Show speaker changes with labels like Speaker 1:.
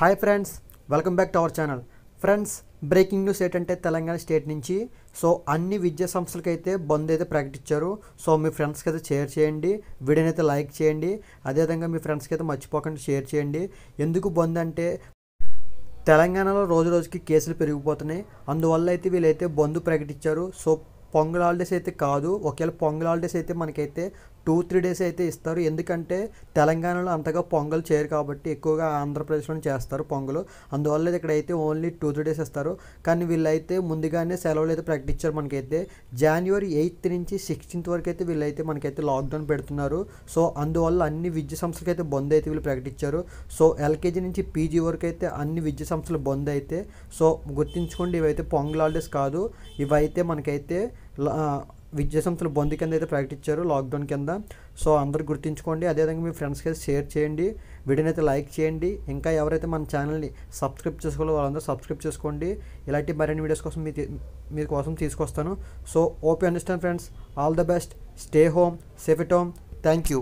Speaker 1: hi friends welcome back to our channel friends breaking news ఏంటంటే Telangana state నుంచి so అన్ని విద్యా సంస్థలకైతే బంద్ అయితే ప్రకటించారు సో మీ ఫ్రెండ్స్కి అయితే షేర్ చేయండి వీడియోనైతే లైక్ చేయండి అదేవిధంగా మీ ఫ్రెండ్స్కి అయితే మర్చిపోకుండా షేర్ చేయండి ఎందుకు బంద్ అంటే తెలంగాణలో రోజు రోజుకి కేసులు పెరిగిపోతున్నాయి అందువల్ల అయితే వీళ్ళైతే బంద్ ప్రకటించారు సో పొంగల్ హాలిడేస్ అయితే కాదు ఒకవేళ పొంగల్ హాలిడేస్ అయితే మనకైతే టూ త్రీ డేస్ అయితే ఇస్తారు ఎందుకంటే తెలంగాణలో అంతగా పొంగల్ చేయరు కాబట్టి ఎక్కువగా ఆంధ్రప్రదేశ్లోనే చేస్తారు పొంగలు అందువల్ల ఇక్కడైతే ఓన్లీ టూ త్రీ డేస్ ఇస్తారు కానీ వీళ్ళైతే ముందుగానే సెలవులు అయితే ప్రకటించారు మనకైతే జనవరి ఎయిత్ నుంచి సిక్స్టీన్త్ వరకు అయితే వీళ్ళైతే మనకైతే లాక్డౌన్ పెడుతున్నారు సో అందువల్ల అన్ని విద్య సంస్థలకు అయితే బంద్ అయితే వీళ్ళు ప్రకటించారు సో ఎల్కేజీ నుంచి పీజీ వరకు అయితే అన్ని విద్య సంస్థలు బంద్ అయితే సో గుర్తుంచుకోండి ఇవైతే పొంగల్ హాలిడేస్ కాదు ఇవైతే మనకైతే విద్యా సంస్థలు బొంది కింద అయితే ప్రకటించారు లాక్డౌన్ కింద సో అందరు గుర్తుంచుకోండి అదేవిధంగా మీ ఫ్రెండ్స్కి అయితే షేర్ చేయండి వీడియోని అయితే లైక్ చేయండి ఇంకా ఎవరైతే మన ఛానల్ని సబ్స్క్రైబ్ చేసుకోవాలో వాళ్ళందరూ సబ్స్క్రైబ్ చేసుకోండి ఇలాంటి మరిన్ని వీడియోస్ కోసం మీ కోసం తీసుకొస్తాను so hope you understand friends all the best stay home safe at home thank you